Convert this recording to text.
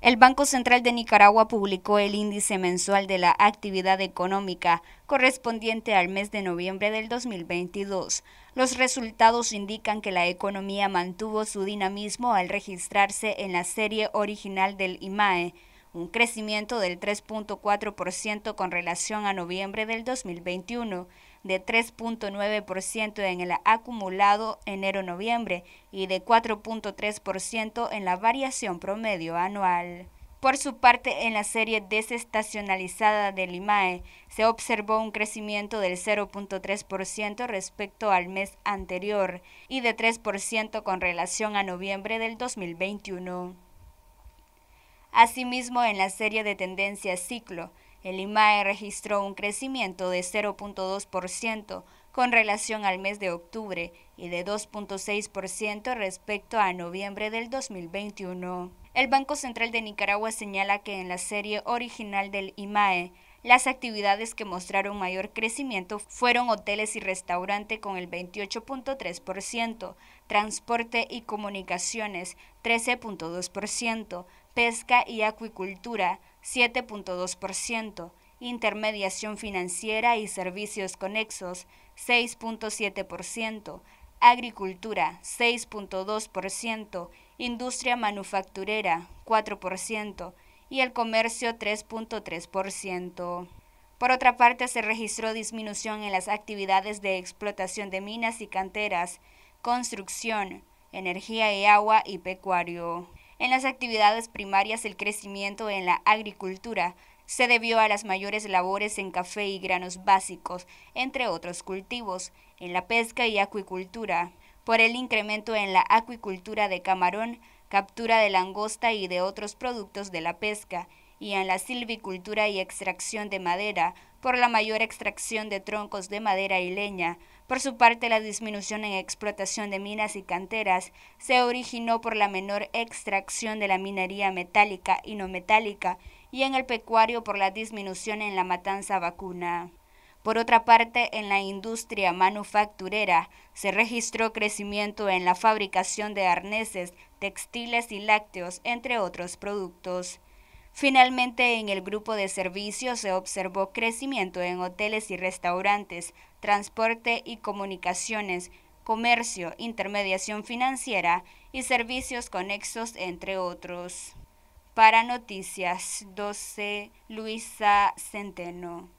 El Banco Central de Nicaragua publicó el índice mensual de la actividad económica correspondiente al mes de noviembre del 2022. Los resultados indican que la economía mantuvo su dinamismo al registrarse en la serie original del IMAE, un crecimiento del 3.4% con relación a noviembre del 2021, de 3.9% en el acumulado enero-noviembre y de 4.3% en la variación promedio anual. Por su parte, en la serie desestacionalizada del Limae se observó un crecimiento del 0.3% respecto al mes anterior y de 3% con relación a noviembre del 2021. Asimismo, en la serie de tendencias ciclo, el IMAE registró un crecimiento de 0.2% con relación al mes de octubre y de 2.6% respecto a noviembre del 2021. El Banco Central de Nicaragua señala que en la serie original del IMAE, las actividades que mostraron mayor crecimiento fueron hoteles y restaurante con el 28.3%, transporte y comunicaciones 13.2%, pesca y acuicultura 7.2%, intermediación financiera y servicios conexos 6.7%, agricultura 6.2%, industria manufacturera 4% y el comercio 3.3%. Por otra parte, se registró disminución en las actividades de explotación de minas y canteras, construcción, energía y agua y pecuario. En las actividades primarias, el crecimiento en la agricultura se debió a las mayores labores en café y granos básicos, entre otros cultivos, en la pesca y acuicultura, por el incremento en la acuicultura de camarón, captura de langosta y de otros productos de la pesca, y en la silvicultura y extracción de madera, por la mayor extracción de troncos de madera y leña, por su parte, la disminución en explotación de minas y canteras se originó por la menor extracción de la minería metálica y no metálica y en el pecuario por la disminución en la matanza vacuna. Por otra parte, en la industria manufacturera se registró crecimiento en la fabricación de arneses, textiles y lácteos, entre otros productos. Finalmente, en el grupo de servicios se observó crecimiento en hoteles y restaurantes, transporte y comunicaciones, comercio, intermediación financiera y servicios conexos, entre otros. Para Noticias 12, Luisa Centeno.